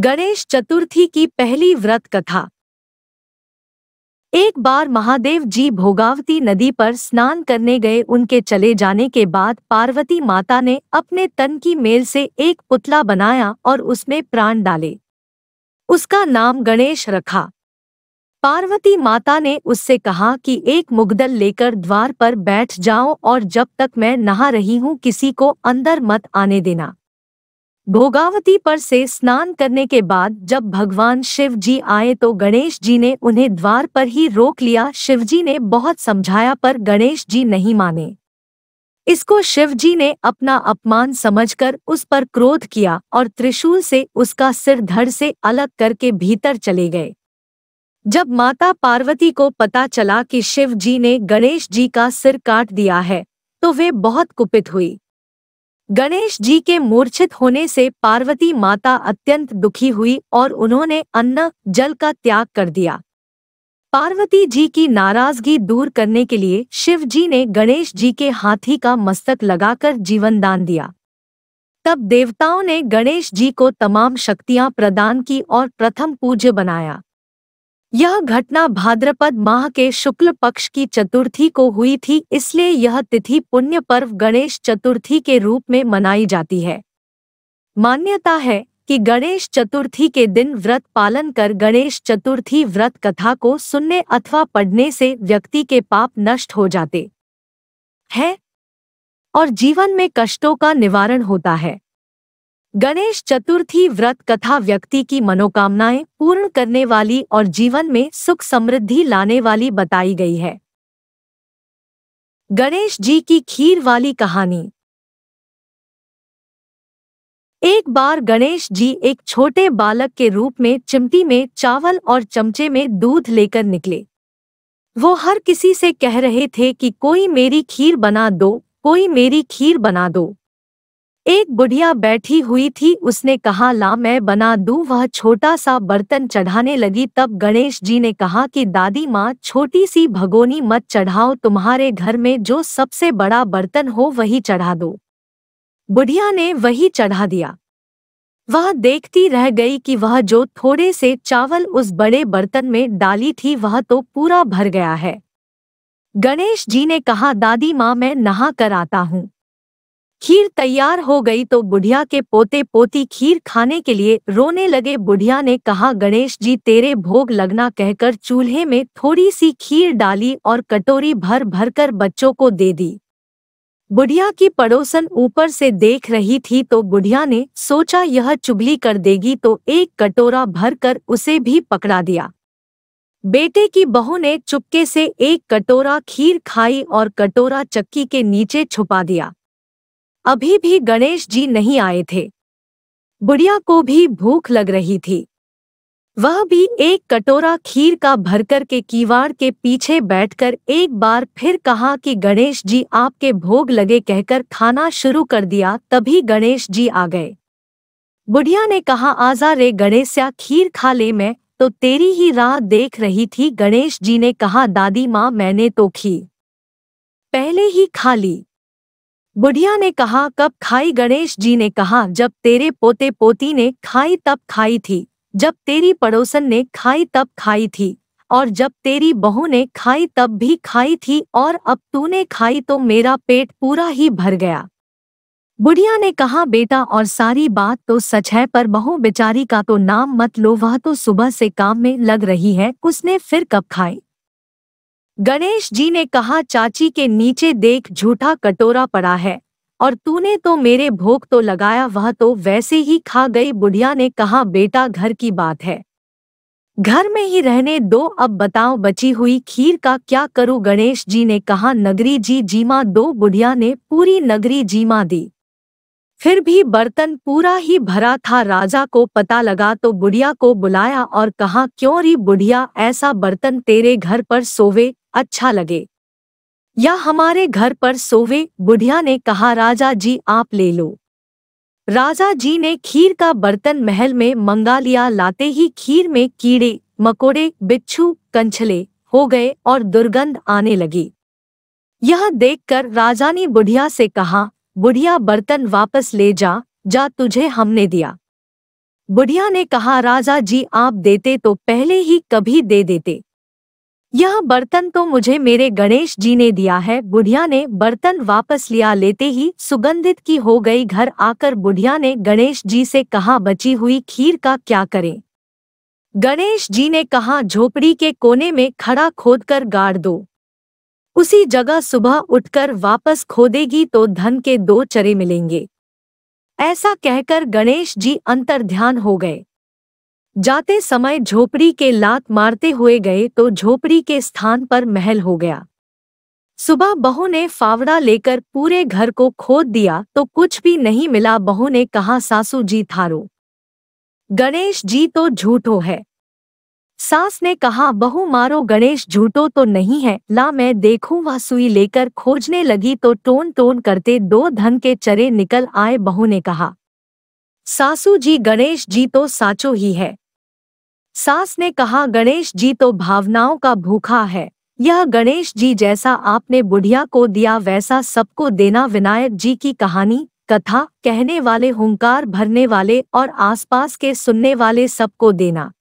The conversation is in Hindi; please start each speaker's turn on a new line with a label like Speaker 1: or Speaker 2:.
Speaker 1: गणेश चतुर्थी की पहली व्रत कथा एक बार महादेव जी भोगावती नदी पर स्नान करने गए उनके चले जाने के बाद पार्वती माता ने अपने तन की मेल से एक पुतला बनाया और उसमें प्राण डाले उसका नाम गणेश रखा पार्वती माता ने उससे कहा कि एक मुगदल लेकर द्वार पर बैठ जाओ और जब तक मैं नहा रही हूँ किसी को अंदर मत आने देना भोगावती पर से स्नान करने के बाद जब भगवान शिव जी आए तो गणेश जी ने उन्हें द्वार पर ही रोक लिया शिव जी ने बहुत समझाया पर गणेश जी नहीं माने इसको शिव जी ने अपना अपमान समझकर उस पर क्रोध किया और त्रिशूल से उसका सिर धड़ से अलग करके भीतर चले गए जब माता पार्वती को पता चला कि शिव जी ने गणेश जी का सिर काट दिया है तो वे बहुत कुपित हुई गणेश जी के मूर्छित होने से पार्वती माता अत्यंत दुखी हुई और उन्होंने अन्न जल का त्याग कर दिया पार्वती जी की नाराजगी दूर करने के लिए शिव जी ने गणेश जी के हाथी का मस्तक लगाकर जीवन दान दिया तब देवताओं ने गणेश जी को तमाम शक्तियां प्रदान की और प्रथम पूज्य बनाया यह घटना भाद्रपद माह के शुक्ल पक्ष की चतुर्थी को हुई थी इसलिए यह तिथि पुण्य पर्व गणेश चतुर्थी के रूप में मनाई जाती है मान्यता है कि गणेश चतुर्थी के दिन व्रत पालन कर गणेश चतुर्थी व्रत कथा को सुनने अथवा पढ़ने से व्यक्ति के पाप नष्ट हो जाते हैं और जीवन में कष्टों का निवारण होता है गणेश चतुर्थी व्रत कथा व्यक्ति की मनोकामनाएं पूर्ण करने वाली और जीवन में सुख समृद्धि लाने वाली बताई गई है गणेश जी की खीर वाली कहानी एक बार गणेश जी एक छोटे बालक के रूप में चिमटी में चावल और चमचे में दूध लेकर निकले वो हर किसी से कह रहे थे कि कोई मेरी खीर बना दो कोई मेरी खीर बना दो एक बुढ़िया बैठी हुई थी उसने कहा ला मैं बना दू वह छोटा सा बर्तन चढ़ाने लगी तब गणेश जी ने कहा कि दादी माँ छोटी सी भगोनी मत चढ़ाओ तुम्हारे घर में जो सबसे बड़ा बर्तन हो वही चढ़ा दो बुढ़िया ने वही चढ़ा दिया वह देखती रह गई कि वह जो थोड़े से चावल उस बड़े बर्तन में डाली थी वह तो पूरा भर गया है गणेश जी ने कहा दादी माँ मैं नहा कर आता हूँ खीर तैयार हो गई तो बुढ़िया के पोते पोती खीर खाने के लिए रोने लगे बुढ़िया ने कहा गणेश जी तेरे भोग लगना कहकर चूल्हे में थोड़ी सी खीर डाली और कटोरी भर भर कर बच्चों को दे दी बुढ़िया की पड़ोसन ऊपर से देख रही थी तो बुढ़िया ने सोचा यह चुगली कर देगी तो एक कटोरा भर कर उसे भी पकड़ा दिया बेटे की बहू ने चुपके से एक कटोरा खीर खाई और कटोरा चक्की के नीचे छुपा दिया अभी भी गणेश जी नहीं आए थे बुढ़िया को भी भूख लग रही थी वह भी एक कटोरा खीर का भरकर के कीवाड़ के पीछे बैठकर एक बार फिर कहा कि गणेश जी आपके भोग लगे कहकर खाना शुरू कर दिया तभी गणेश जी आ गए बुढ़िया ने कहा आजा रे गणेश खीर खा ले मैं तो तेरी ही राह देख रही थी गणेश जी ने कहा दादी माँ मैंने तो खी पहले ही खा ली बुढ़िया ने कहा कब खाई गणेश जी ने कहा जब तेरे पोते पोती ने खाई तब खाई थी जब तेरी पड़ोसन ने खाई तब खाई थी और जब तेरी बहू ने खाई तब भी खाई थी और अब तूने खाई तो मेरा पेट पूरा ही भर गया बुढ़िया ने कहा बेटा और सारी बात तो सच है पर बहू बेचारी का तो नाम मत लो वह तो सुबह से काम में लग रही है उसने फिर कब खाई गणेश जी ने कहा चाची के नीचे देख झूठा कटोरा पड़ा है और तूने तो मेरे भोग तो लगाया वह तो वैसे ही खा गई बुढ़िया ने कहा बेटा घर की बात है घर में ही रहने दो अब बताओ बची हुई खीर का क्या करूं गणेश जी ने कहा नगरी जी जीमा दो बुढ़िया ने पूरी नगरी जीमा दी फिर भी बर्तन पूरा ही भरा था राजा को पता लगा तो बुढ़िया को बुलाया और कहा क्यों री बुढ़िया ऐसा बर्तन तेरे घर पर सोवे अच्छा लगे या हमारे घर पर सोवे बुढ़िया ने कहा राजा जी आप ले लो राजा जी ने खीर का बर्तन महल में मंगा लिया लाते ही खीर में कीड़े मकोड़े बिच्छू कंछले हो गए और दुर्गंध आने लगी यह देखकर राजा ने बुढ़िया से कहा बुढ़िया बर्तन वापस ले जा जा तुझे हमने दिया बुढ़िया ने कहा राजा जी आप देते तो पहले ही कभी दे देते यह बर्तन तो मुझे मेरे गणेश जी ने दिया है बुढ़िया ने बर्तन वापस लिया लेते ही सुगंधित की हो गई घर आकर बुढ़िया ने गणेश जी से कहा बची हुई खीर का क्या करें गणेश जी ने कहा झोपड़ी के कोने में खड़ा खोदकर गाड़ दो उसी जगह सुबह उठकर वापस खोदेगी तो धन के दो चरे मिलेंगे ऐसा कहकर गणेश जी अंतर ध्यान हो गए जाते समय झोपड़ी के लात मारते हुए गए तो झोपड़ी के स्थान पर महल हो गया सुबह बहू ने फावड़ा लेकर पूरे घर को खोद दिया तो कुछ भी नहीं मिला बहू ने कहा सासू जी थारो गणेश जी तो झूठो है सास ने कहा बहु मारो गणेश झूठो तो नहीं है ला मैं देखूं वह सुई लेकर खोजने लगी तो टोन टोन करते दो धन के चरे निकल आए बहू ने कहा सासू जी गणेश जी तो साचो ही है सास ने कहा गणेश जी तो भावनाओं का भूखा है यह गणेश जी जैसा आपने बुढ़िया को दिया वैसा सबको देना विनायक जी की कहानी कथा कहने वाले हुंकार भरने वाले और आसपास के सुनने वाले सबको देना